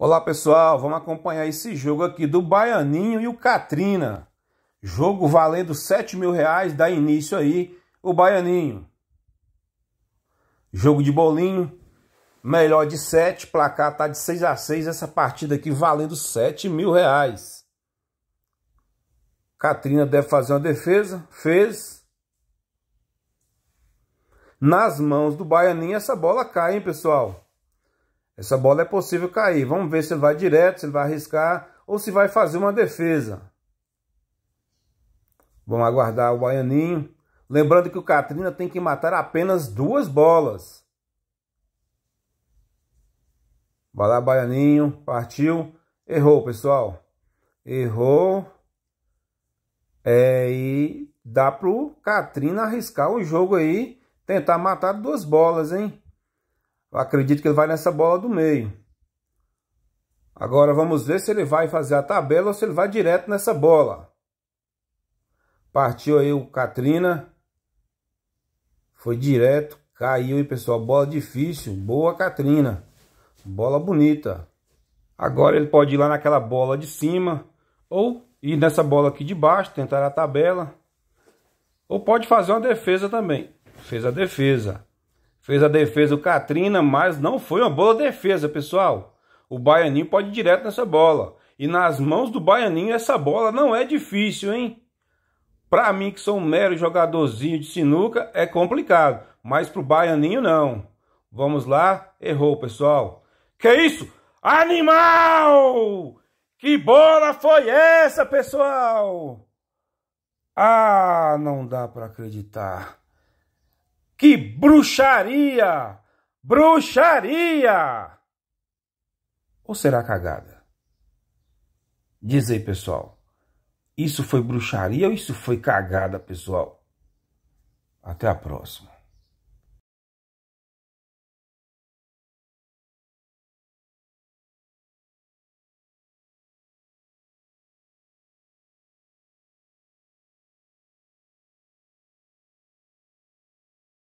Olá pessoal, vamos acompanhar esse jogo aqui do Baianinho e o Catrina. Jogo valendo 7 mil reais, dá início aí o Baianinho. Jogo de bolinho, melhor de 7, placar tá de 6 a 6 essa partida aqui valendo 7 mil reais. Catrina deve fazer uma defesa, fez. Nas mãos do Baianinho essa bola cai, hein pessoal? Essa bola é possível cair. Vamos ver se ele vai direto, se ele vai arriscar ou se vai fazer uma defesa. Vamos aguardar o Baianinho. Lembrando que o Katrina tem que matar apenas duas bolas. Vai lá, Baianinho. Partiu. Errou, pessoal. Errou. É, e dá pro Katrina arriscar o jogo aí. Tentar matar duas bolas, hein? Eu acredito que ele vai nessa bola do meio. Agora vamos ver se ele vai fazer a tabela ou se ele vai direto nessa bola. Partiu aí o Katrina. Foi direto, caiu e pessoal, bola difícil, boa Katrina. Bola bonita. Agora ele pode ir lá naquela bola de cima ou ir nessa bola aqui de baixo, tentar a tabela. Ou pode fazer uma defesa também. Fez a defesa. Fez a defesa o Catrina, mas não foi uma boa defesa, pessoal. O Baianinho pode ir direto nessa bola. E nas mãos do Baianinho essa bola não é difícil, hein? Para mim, que sou um mero jogadorzinho de sinuca, é complicado. Mas pro Baianinho, não. Vamos lá? Errou, pessoal. Que isso? Animal! Que bola foi essa, pessoal? Ah, não dá para acreditar. Que bruxaria! Bruxaria! Ou será cagada? Diz aí, pessoal. Isso foi bruxaria ou isso foi cagada, pessoal? Até a próxima.